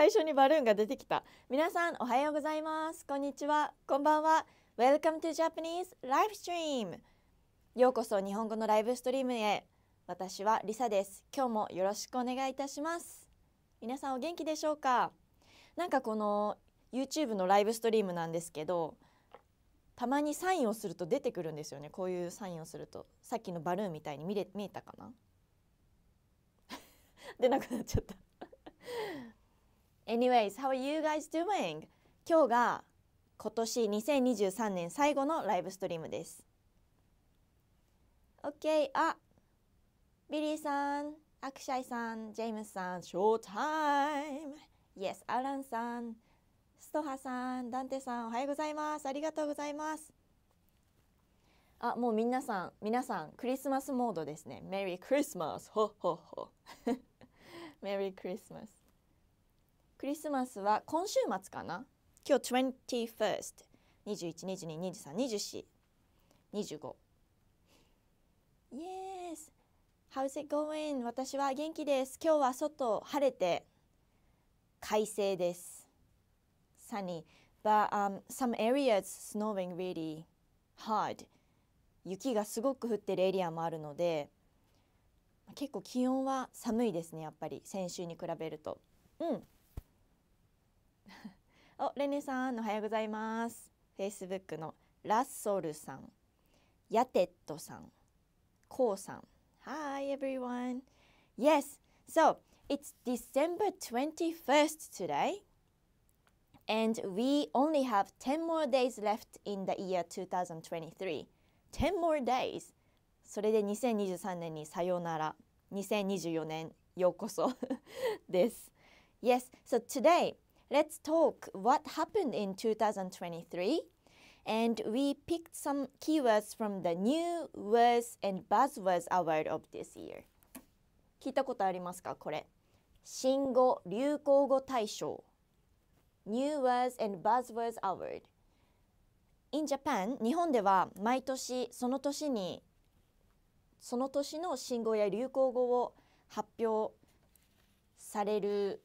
最初にバルーンが出てきた皆さんおはようございますこんにちはこんばんは Welcome to Japanese Live Stream ようこそ日本語のライブストリームへ私はリサです今日もよろしくお願いいたします皆さんお元気でしょうかなんかこの YouTube のライブストリームなんですけどたまにサインをすると出てくるんですよねこういうサインをするとさっきのバルーンみたいに見れ見えたかな 出なくなっちゃった Anyways, how are you guys doing? 今日が今年2023年最後のライブストリームです。OK、あビリーさん、アクシャイさん、ジェームスさん、ショータイム !Yes、アランさん、ストハさん、ダンテさん、おはようございます。ありがとうございます。あ、もう皆さん、皆さん、クリスマスモードですね。メリークリスマスほほほメリークリスマスクリスマスは今週末かな今日 21st 21、22、23、24、25 Yes! How's it going? 私は元気です。今日は外晴れて快晴です。Sunny. But、um, some areas snowing really hard. 雪がすごく降ってるエリアもあるので結構気温は寒いですねやっぱり先週に比べると。うんお、レネさん、おはようございます。Facebook のラッソルさん、ヤテットさん、コウさん。Hi everyone. Yes, so it's December 21st today. And we only have 10 more days left in the year 2023. 10 more days. それで2023年にさようなら。2024年ようこそです。Yes, so today let's talk what happened in 2023 and we picked some keywords from the new words and buzzwords award of this year 聞いたことありますかこれ新語・流行語大賞 New words and buzzwords award in Japan 日本では毎年その年にその年の新語や流行語を発表される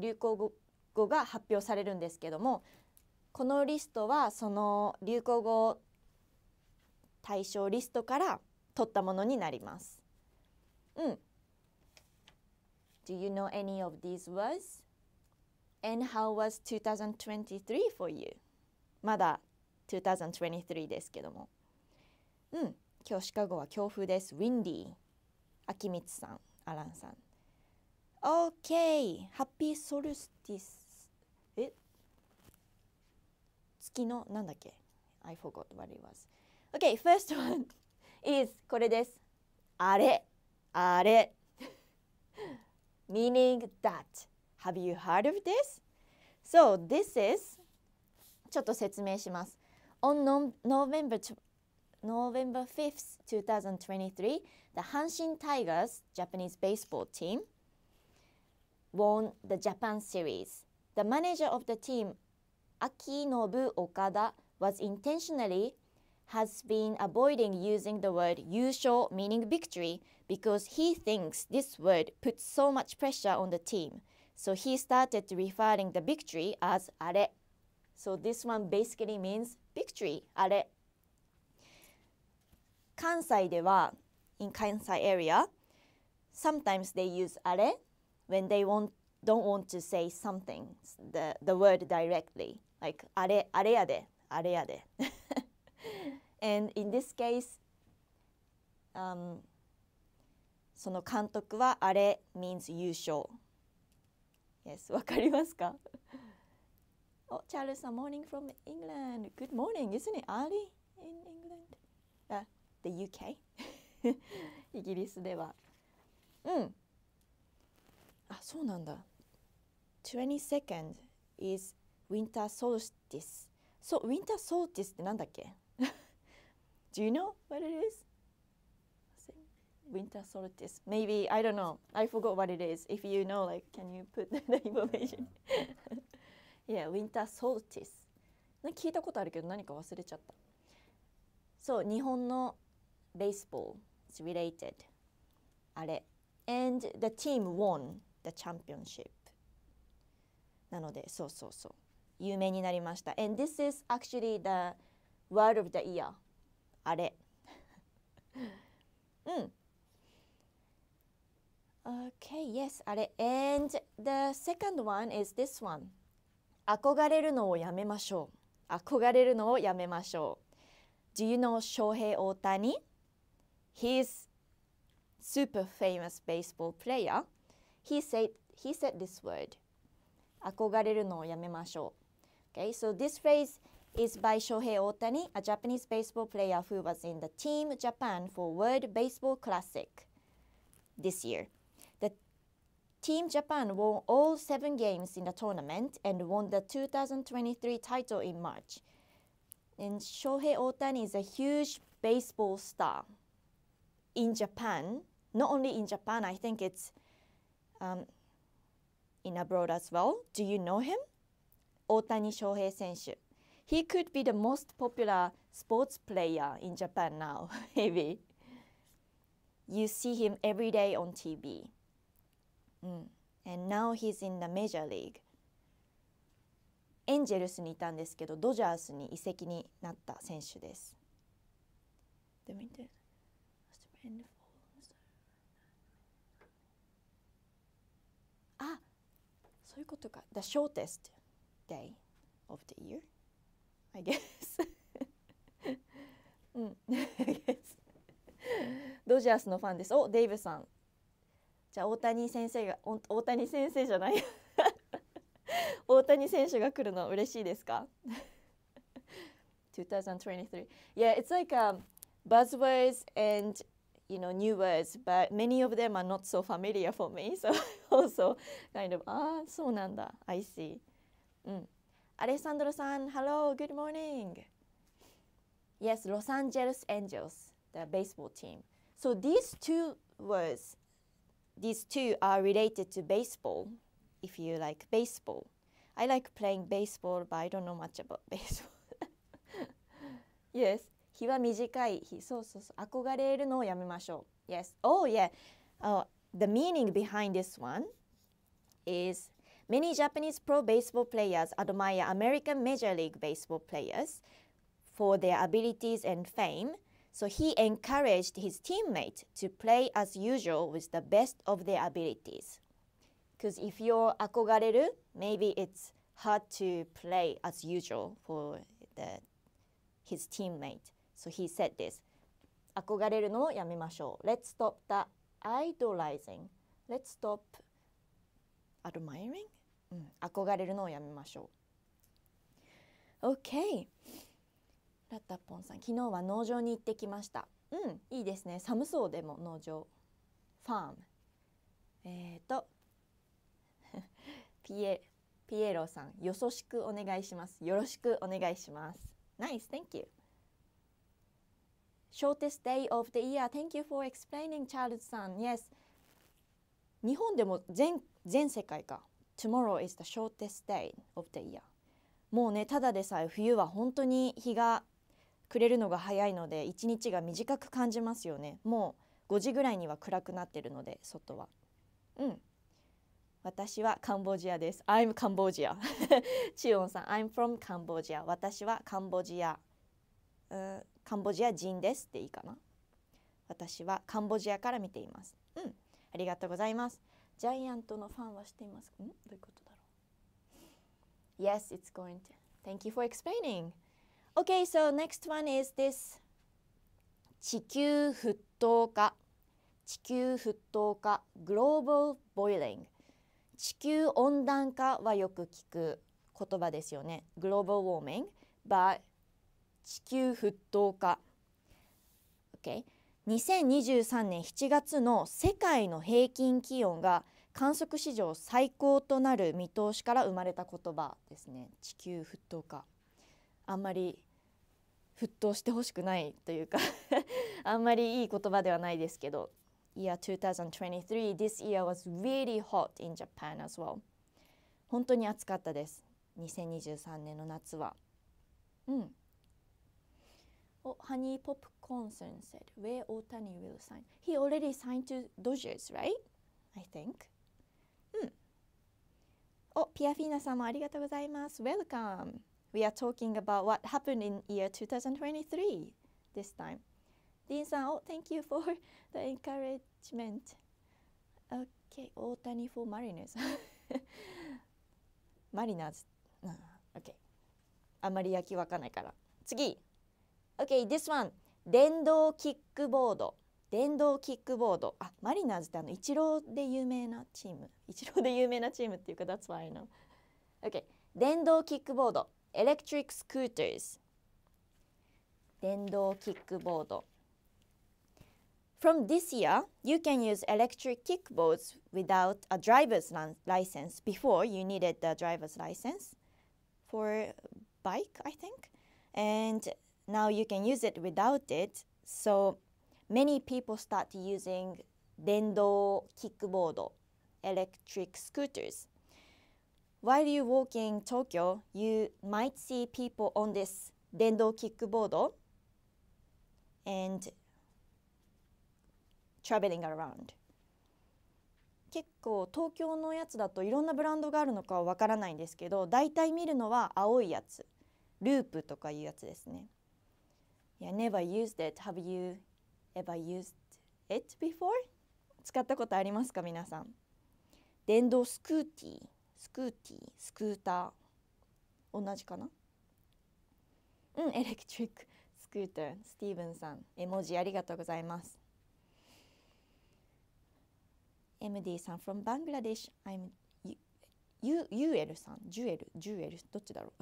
流行語語が発表されるんですけどもこのリストはその流行語対象リストから取ったものになります。うん。Do you know any of these words? And how was 2023 for you? まだ2023ですけども。うん。今日シカゴは強風です。ウィンディー。秋光さん、アランさん。OK! h a p ハ y Solstice! え月のなんだっけ I forgot what it was. Okay, first one is これです。あれ、あれ。Meaning that. Have you heard of this? So, this is ちょっと説明します。On no v e m b e r November 5th, 2023, the Hanshin Tigers Japanese baseball team won the Japan series. The manager of the team, Akinobu Okada, was intentionally has been avoiding using the word yusho meaning victory because he thinks this word puts so much pressure on the team. So he started referring the victory as are. So this one basically means victory, are. 関西では in Kansai area, sometimes they use "are" when they want don't want to say something, the, the word directly, like あれ、あれやで、あれやで。And in this case, um, その監督はあれ means 優勝。Yes, わかりますか Oh, Charles, a morning from England. Good morning, isn't it early in England? Ah, the UK? イギリスでは。うん。あそうなんだ 22nd is winter solstice so winter solstice ってなんだっけ Do you know what it is? Winter solstice. Maybe I don't know. I forgot what it is. If you know, like, can you put the information? yeah, winter solstice. 聞いたことあるけど何か忘れちゃった。そう、日本のベースボール、i s related。あれ。And the team won. the championship なのでそうそうそう有名になりました and this is actually the word of the year あれうん Okay, yes, あれ。And the second one is this one. 憧れるのをやめましょう。憧れるのをやめましょう。Do you know 翔平大谷 He's super famous baseball player. he said, he said this word, Okay, so this phrase is by Shohei Otani, a Japanese baseball player who was in the Team Japan for World Baseball Classic this year. The Team Japan won all seven games in the tournament and won the 2023 title in March. And Shohei Otani is a huge baseball star in Japan. Not only in Japan, I think it's um, in abroad as well. Do you know him? 大谷翔平選手。He could be the most popular sports player in Japan now, maybe. You see him every day on TV. Mm. And now he's in the major league. エンジェルスにいたんですけど、ドジャースに移籍になった選手です。でも、そういうことか。The shortest day of the year, I guess. うん、ドジャースのファンです。お、デイブさん。じゃあ大谷先生が大谷先生じゃない 大谷選手が来るの嬉しいですか 2023 Yeah, it's like a buzzwords and you know, new words, but many of them are not so familiar for me. So also kind of, ah, so nanda, I see. Mm. Alessandro-san, hello, good morning. Yes, Los Angeles Angels, the baseball team. So these two words, these two are related to baseball, if you like baseball. I like playing baseball, but I don't know much about baseball. yes. 日は短い日そうそうそう憧れるのをやめましょう Yes Oh yeah、uh, oh, The meaning behind this one is Many Japanese pro baseball players admire American Major League Baseball players for their abilities and fame, so he encouraged his teammate to play as usual with the best of their abilities. Because if you're akogareru, maybe it's hard to play as usual for the, his teammate. So he said this. 憧れるのをやめましょう。Let's stop the idolizing. Let's stop admiring? うん、憧れるのをやめましょう。OK! ラタポンさん、昨日は農場に行ってきました。うん、いいですね。寒そうでも農場。ファーム。えっ、ー、と、ピエ、ピエロさん、よろしくお願いします。よろしくお願いします。ナイス、Thank you! shortest day of the year. Thank you for explaining, Charles さん。Yes. 日本でも全全世界か。Tomorrow is the shortest day of the year. もうね、ただでさえ冬は本当に日が暮れるのが早いので、一日が短く感じますよね。もう5時ぐらいには暗くなってるので、外は。うん。私はカンボジアです。I'm Cambodia. チヨンさん、I'm from Cambodia. 私はカンボジア。うんカンボジア人ですっていいかな私はカンボジアから見ていますうんありがとうございますジャイアントのファンはしていますんどういうことだろう Yes, it's going to Thank you for explaining Okay, so next one is this 地球沸騰化地球沸騰化 Global Boiling 地球温暖化はよく聞く言葉ですよね Global Warming But 地球沸騰化、okay? 2023年7月の世界の平均気温が観測史上最高となる見通しから生まれた言葉ですね地球沸騰化あんまり沸騰してほしくないというか あんまりいい言葉ではないですけど Year 2023 This year was really hot in Japan as well 本当に暑かったです2023年の夏はうん Oh, Honey Popcornson said, where Otani will sign. He already signed to Dodgers, right? I think. うん。お、ピアフィーナさんもありがとうございます。Welcome! We are talking about what happened in year 2023 this time. ディンさん、お、Thank you for the encouragement. Okay, 大谷 for Mariners. マリナーズ。Okay. あんまり焼きわかないから。次 Okay, this one. 電動キックボード。電動キックボード。あ、マリナーズってあのイチローで有名なチーム。イチローで有名なチームっていうか、that's why I know. Okay, 電動キックボード。Electric scooters. 電動キックボード。From this year, you can use electric kickboards without a driver's license. Before, you needed the driver's license for bike, I think. And now you can use it without it. So many people start using 電動キックボード electric scooters. While you walk in Tokyo, you might see people on this 電動キックボード and traveling around. 結構東京のやつだといろんなブランドがあるのかはわからないんですけど大体見るのは青いやつループとかいうやつですね。Yeah, never used it. Have you ever used it before? 使ったことありますか皆さん。電動スクーティー、スクーティー、スクーター。同じかなうん、エレクトリック、スクーター、スティーブンさん。絵文字ありがとうございます。MD さん from Bangladesh I'm U, U, UL さんジュエルジュエルどっちだろ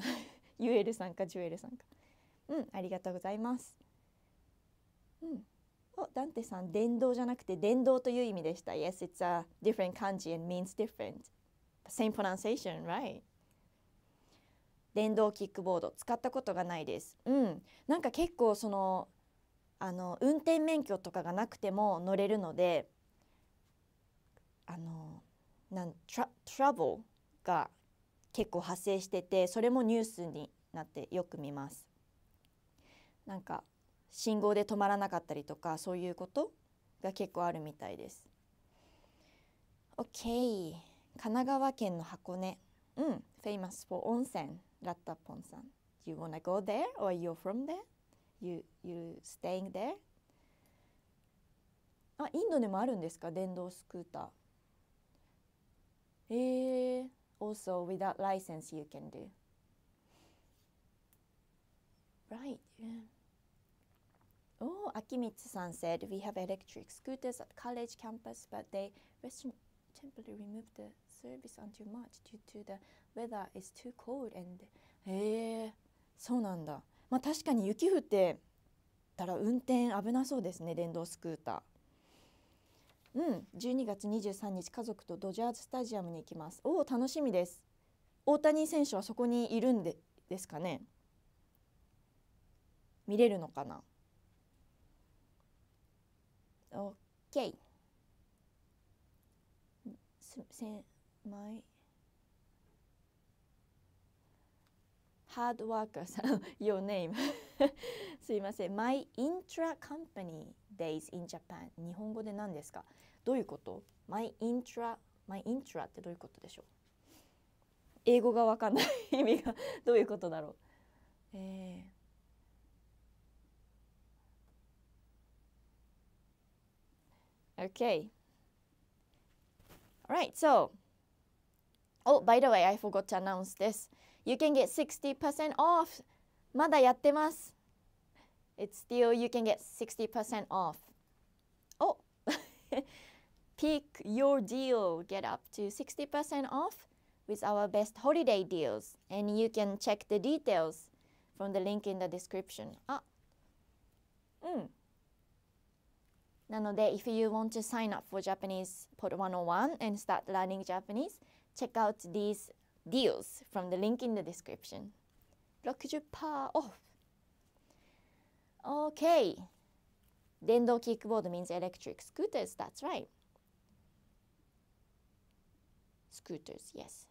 う UL さんかジュエルさんかうんありがとうございます。うんおダンテさん電動じゃなくて電動という意味でした。Yes, it's a different kanji and means different. Same pronunciation, right? 電動キックボード使ったことがないです。うん、なんか結構そのあの運転免許とかがなくても乗れるので、あのなんトラブルが結構発生してて、それもニュースになってよく見ます。なんか信号で止まらなかったりとかそういうことが結構あるみたいです。OK 神奈川県の箱根うん famous for 温泉ラッタポンさん Do you wanna go there or you're from there? You, you staying there? あインドでもあるんですか電動スクーターえー、also without license you can do right、yeah. Oh, Akimitsu-san said, we have electric scooters at college campus, but they temporarily removed the service until March due to the weather is too cold and へえそうなんだまあ確かに雪降ってたら運転危なそうですね電動スクーターうん12月23日家族とドジャースタジアムに行きますおお楽しみです大谷選手はそこにいるんでですかね見れるのかな OK すせまいハードワーカーさん Your name すいません My intra company days in Japan 日本語で何ですかどういうこと My intra My intra ってどういうことでしょう英語がわかんない意味がどういうことだろうえー Okay. Alright, so, oh, by the way, I forgot to announce this. You can get 60% off. It's still, you can get 60% off. Oh, pick your deal. Get up to 60% off with our best holiday deals. And you can check the details from the link in the description. Ah, mm. なので、if you want to sign up for Japanese Pod 101 and start learning Japanese, check out these deals from the link in the description. 60% off! Okay! 電動キックボード means electric scooters, that's right. Scooters, yes.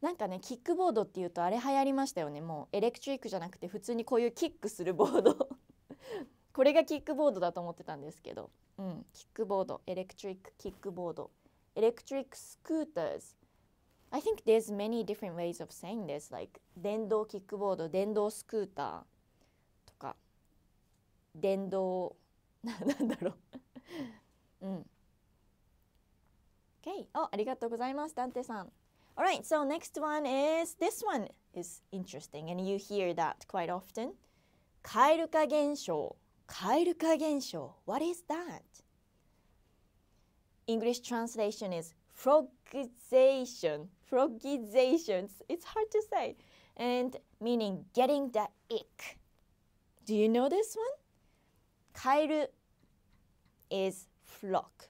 なんかね、キックボードっていうとあれ流行りましたよね。もうエレクトリックじゃなくて普通にこういうキックするボードこれがキックボードだと思ってたんですけど、うん、キックボード、エレクトリックキックボード、エレクトリックスクーターズ。I think there's many different ways of saying this, like 電動キックボード、電動スクーターとか、電動、ななんだろう。うん。Okay. Oh, ありがとうございます、ダンテさん。Alright, so next one is this one is interesting and you hear that quite often. 蛙化現象。カエル化現象. What is that? English translation is frogization frogizations it's hard to say and meaning getting the ick do you know this one? Kairu is flock.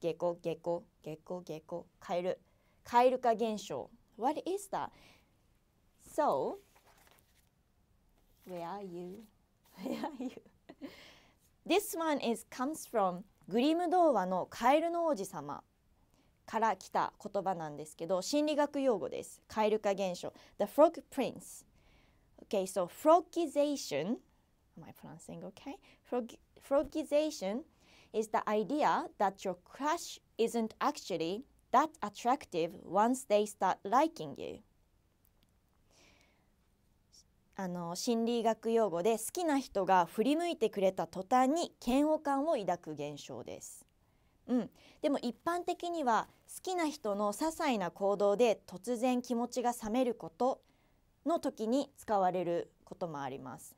Gecko, gecko, gecko, gecko, kairu. Kairuka gensho. What is that? So, where are you? This one is comes from グリム童話のカエルの王子様から来た言葉なんですけど心理学用語ですカエル化現象 The frog prince Okay so frogization Am I pronouncing okay? Frog frogization is the idea that your crush isn't actually that attractive once they start liking you あの心理学用語で好きな人が振り向いてくれた途端に嫌悪感を抱く現象です。うん、でも一般的には好きな人の些細な行動で突然気持ちが冷めることの時に使われることもあります。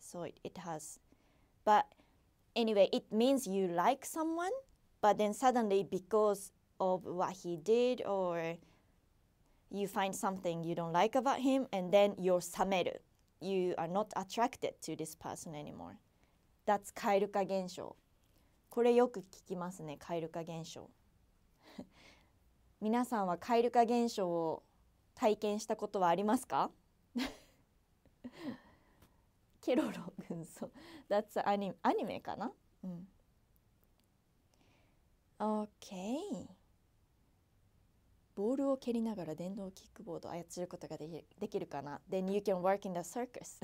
So it, has. But anyway, it means you like someone, but then suddenly because of what he did or you find something you don't like about him and then you're 冷める。you are not attracted to this person anymore. That's カエル化現象。これよく聞きますね、カエル化現象。皆さんはカエル化現象を体験したことはありますか ケロロ軍曹。That's アニアニメかなうん。Okay. ボールを蹴りながら電動キックボードを操ることができできるかな Then you can work in the circus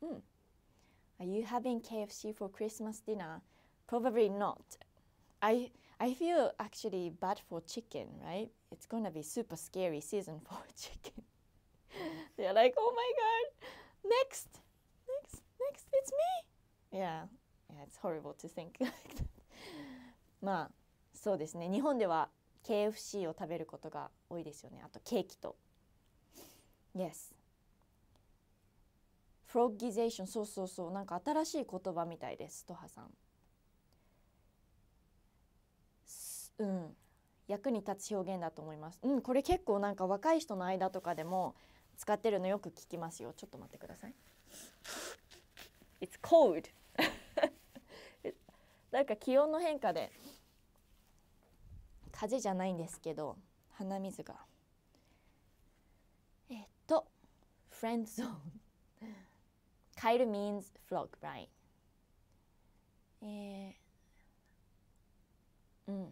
うん Are you having KFC for Christmas dinner? Probably not I, I feel actually bad for chicken, right? It's gonna be super scary season for chicken. They're like, oh my god, next, next, next, it's me. Yeah, yeah it's horrible to think like that. まあ、そうですね。日本では KFC を食べることが多いですよねあとケーキと Yes フロッギゼーションそうそうそうなんか新しい言葉みたいですトハさんうん役に立つ表現だと思いますうんこれ結構なんか若い人の間とかでも使ってるのよく聞きますよちょっと待ってください It's cold なんか気温の変化で風じゃないんですけど鼻水がえっとフレンドゾーン k y l means frog right えうん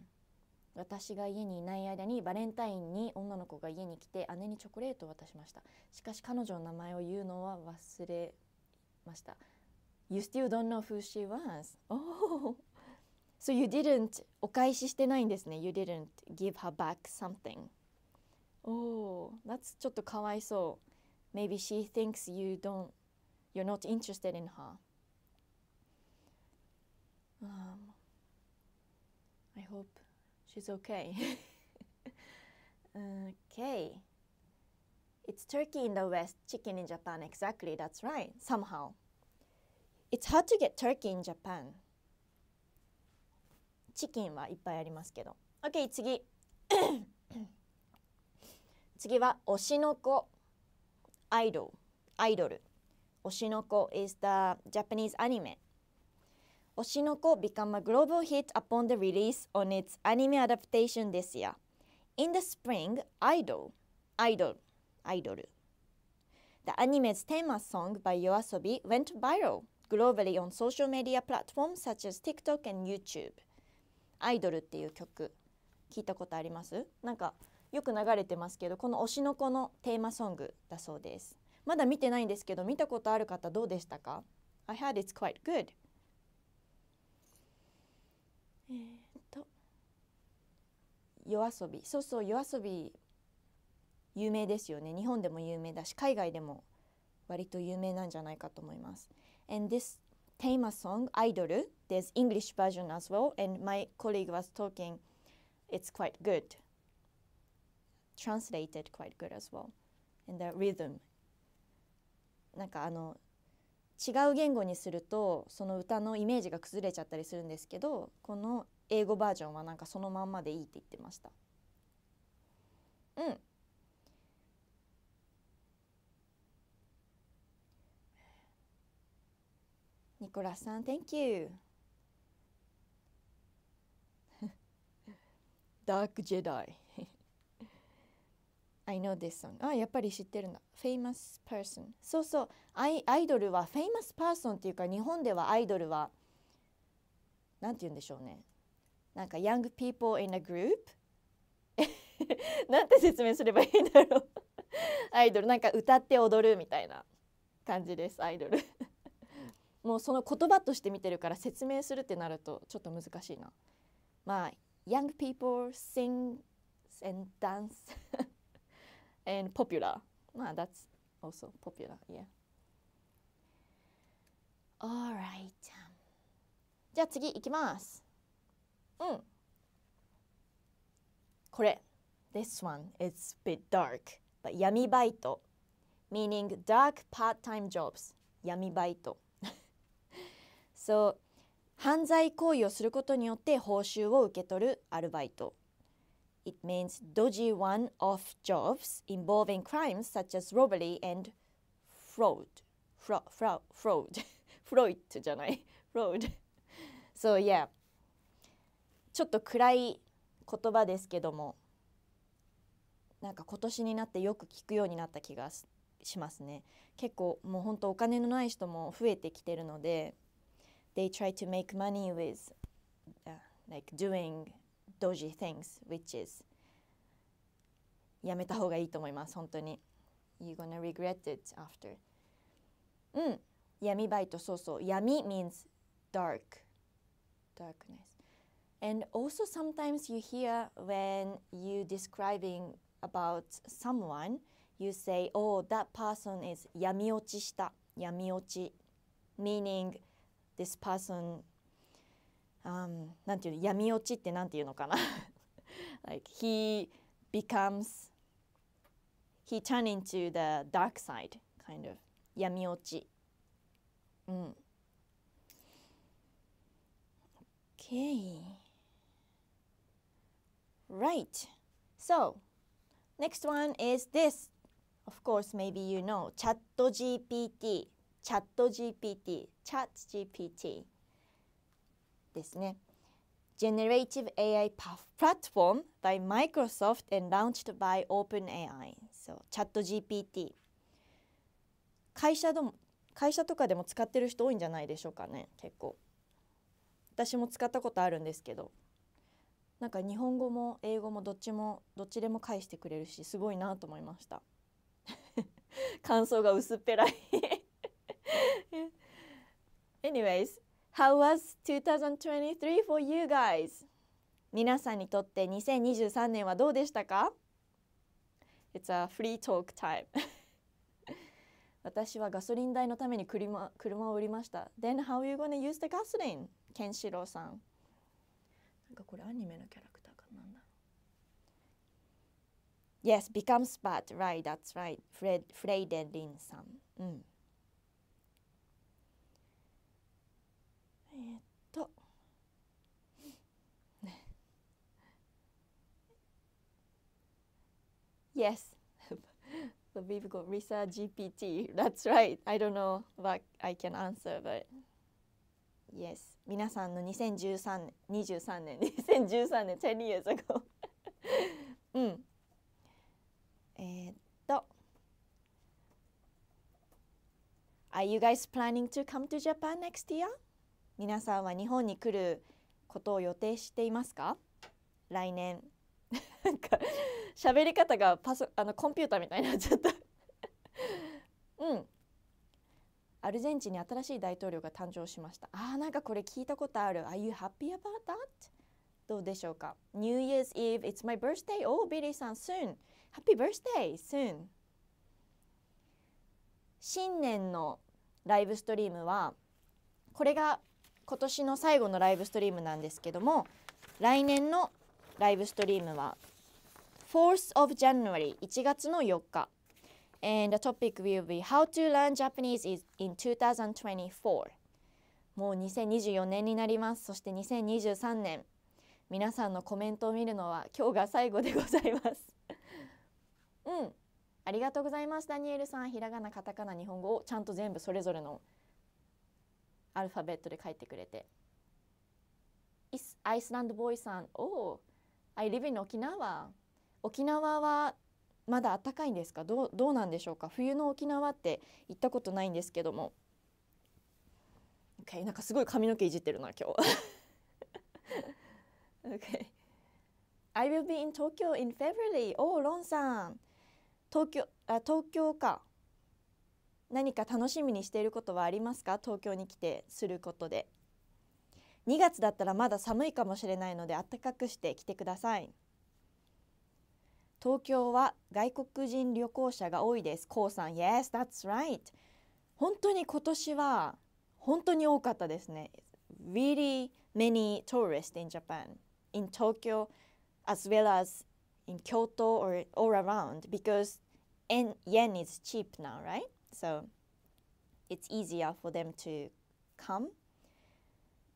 私が家にいない間にバレンタインに女の子が家に来て姉にチョコレートを渡しましたしかし彼女の名前を言うのは忘れました You still don't know who she was おお So you didn't お返ししてないんですね。You didn't give her back something. Oh, that's ちょっとかわいそう。Maybe she thinks you don't, you're not interested in her. Um, I hope she's okay. okay. It's turkey in the West, chicken in Japan. Exactly, that's right. Somehow. It's hard to get turkey in Japan. チキンはいっぱいありますけど OK 次次は推しの子アイドルアイドル推しの子 is the Japanese anime 推しの子 become a global hit upon the release on its anime adaptation this year in the spring アイドルアイドルアイドル the anime's theme song by YOASOBI went viral globally on social media platforms such as TikTok and YouTube アイドルっていう曲聞いたことありますなんかよく流れてますけどこの推しの子のテーマソングだそうですまだ見てないんですけど見たことある方どうでしたか I heard it's quite good えっと夜遊びそうそう夜遊び有名ですよね日本でも有名だし海外でも割と有名なんじゃないかと思います And this theme song idol there's english version as well and my colleague was talking it's quite good translated quite good as well and the rhythm なんかあの違う言語にするとその歌のイメージが崩れちゃったりするんですけどこの英語バージョンはなんかそのまんまでいいって言ってましたうん倉さん Thank you ダークジェダイ I know this song あやっぱり知ってるんだ Famous person そうそうアイアイドルは Famous person っていうか日本ではアイドルはなんて言うんでしょうねなんか Young people in a group なんて説明すればいいんだろうアイドルなんか歌って踊るみたいな感じですアイドルもうその言葉として見てるから説明するってなるとちょっと難しいなまあ young people sing and dance and popular まあ that's also popular yeah alright じゃあ次いきますうんこれ This one is a bit dark but 闇バイト meaning dark part-time jobs 闇バイト So, 犯罪行為をすることによって報酬を受け取るアルバイト。It means dodgy one-off jobs involving crimes such as robbery and fraud. Fraud, fraud, fraud, fraud じゃない fraud. So yeah. ちょっと暗い言葉ですけども、なんか今年になってよく聞くようになった気がしますね。結構もう本当お金のない人も増えてきてるので。they try to make money with uh, like doing dodgy things, which is yameta hoga you are gonna regret it after. Mm, yami baito. So so yami means dark, darkness. And also sometimes you hear when you describing about someone, you say, oh, that person is yami yami ochi ochi, shita, meaning. this person um, なんていうの闇落ちってなんていうのかな like he becomes he t u r n into the dark side kind of 闇落ちうん Okay right so next one is this of course maybe you know chat GPT チャット GPT ChatGPT ですね。Generative AI platform by Microsoft and launched by OpenAI. So, ChatGPT。会社ども会社とかでも使ってる人多いんじゃないでしょうかね結構私も使ったことあるんですけどなんか日本語も英語もどっちもどっちでも返してくれるしすごいなと思いました 感想が薄っぺらい Anyways, how was 2023 for you guys? 皆さんにとって2023年はどうでしたか It's a free talk time. 私はガソリン代のために車車を売りました。Then how you gonna use the gasoline? ケンシロウさん。なんかこれアニメのキャラクターかなんだ Yes, become spot. Right, that's right. Fred, Fred and Lin さん。うん。えー、っとね Yes but we've got Risa GPT that's right I don't know what I can answer but Yes 皆さんの2013年23年2013年10 years ago うんえー、っと Are you guys planning to come to Japan next year? 皆さんは日本に来ることを予定していますか来年 なんか喋り方がパソあのコンピューターみたいになっちゃった うんアルゼンチンに新しい大統領が誕生しましたあーなんかこれ聞いたことある Are you happy about that? どうでしょうか New Year's Eve It's my birthday ビリーさん Soon Happy birthday Soon 新年のライブストリームはこれが今年の最後のライブストリームなんですけども来年のライブストリームは 4th of January 1月の4日 and the topic will be how to learn Japanese i n 2024もう2024年になりますそして2023年皆さんのコメントを見るのは今日が最後でございますうんありがとうございますダニエルさんひらがなカタカナ日本語をちゃんと全部それぞれのアルファベットで書いてくれてアイスランドボーイさん「おお I live in 沖縄」沖縄はまだ暖かいんですかどうどうなんでしょうか冬の沖縄って行ったことないんですけども OK なんかすごい髪の毛いじってるな今日 OK I will be in Tokyo in February おおロンさん東京あ東京か何か楽しみにしていることはありますか東京に来てすることで2月だったらまだ寒いかもしれないので暖かくして来てください東京は外国人旅行者が多いです。こうさん、Yes, that's right. 本当に今年は本当に多かったですね。Really many tourists in Japan, in Tokyo, as well as in Kyoto or all around because yen is cheap now, right? So it's easier for them to come.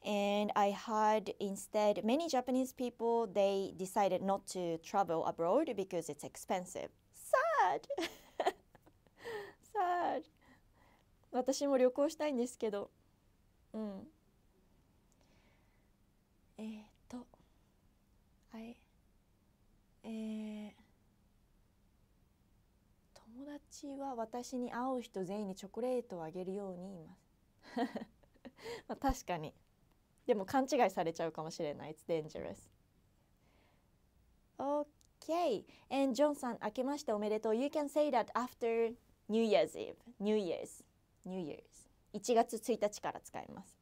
And I had instead many Japanese people they decided not to travel abroad because it's expensive. Sad. Sad. 私も旅行したいんですけど。うん。えっ、ー、と、あい、えー、は私に会う人全員にチョコレートをあげるように言いますまあ確かにでも勘違いされちゃうかもしれない It's dangerous Okay and John さん明けましておめでとう You can say that after New Year's Eve New Year's New Year's 1月1日から使います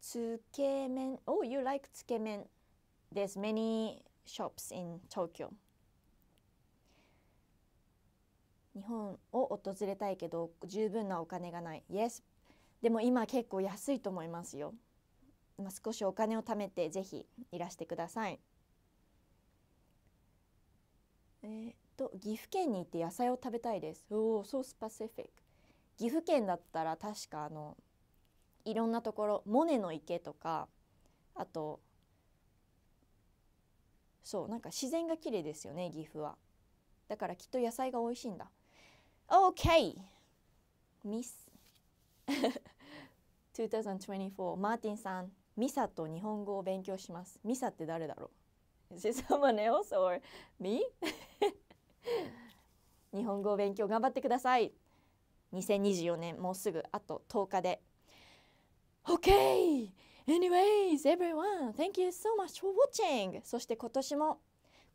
つけ麺 Oh you like つけ麺 There's many shops in Tokyo 日本を訪れたいけど十分なお金がない Yes でも今結構安いと思いますよ、まあ、少しお金を貯めてぜひいらしてくださいえー、っと岐阜県に行って野菜を食べたいですおおそうスパシフィック岐阜県だったら確かあのいろんなところモネの池とかあとそうなんか自然が綺麗ですよね岐阜はだからきっと野菜が美味しいんだ OK ミス2024マーティンさんミサと日本語を勉強しますミサって誰だろう Is it someone else or me? 日本語を勉強頑張ってください2024年もうすぐあと10日で OK! Anyways, everyone, thank you so much for watching! そして今年も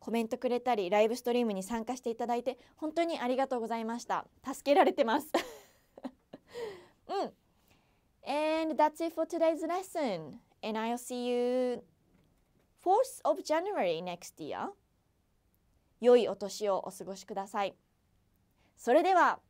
コメントくれたりライブストリームに参加していただいて本当にありがとうございました助けられてますうん And that's it for today's lesson and I'll see you 4th of January next year 良いお年をお過ごしくださいそれでは